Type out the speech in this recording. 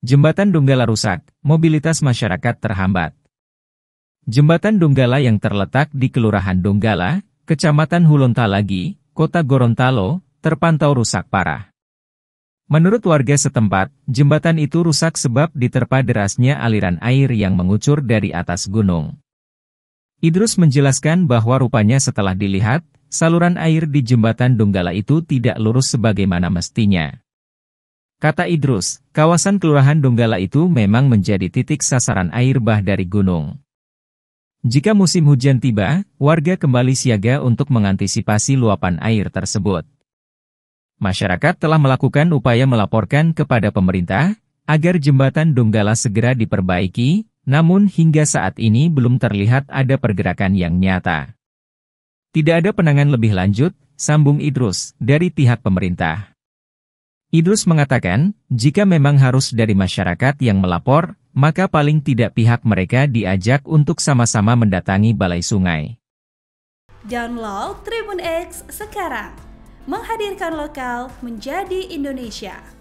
Jembatan Donggala rusak, mobilitas masyarakat terhambat. Jembatan Donggala yang terletak di Kelurahan Donggala, Kecamatan Hulontalagi, Kota Gorontalo, terpantau rusak parah. Menurut warga setempat, jembatan itu rusak sebab diterpa derasnya aliran air yang mengucur dari atas gunung. Idrus menjelaskan bahwa rupanya setelah dilihat, saluran air di jembatan Donggala itu tidak lurus sebagaimana mestinya. Kata Idrus, kawasan Kelurahan Donggala itu memang menjadi titik sasaran air bah dari gunung. Jika musim hujan tiba, warga kembali siaga untuk mengantisipasi luapan air tersebut. Masyarakat telah melakukan upaya melaporkan kepada pemerintah agar jembatan Donggala segera diperbaiki, namun hingga saat ini belum terlihat ada pergerakan yang nyata. Tidak ada penangan lebih lanjut, sambung Idrus, dari pihak pemerintah. Idrus mengatakan, jika memang harus dari masyarakat yang melapor, maka paling tidak pihak mereka diajak untuk sama-sama mendatangi balai sungai. Download Tribun X sekarang, menghadirkan lokal menjadi Indonesia.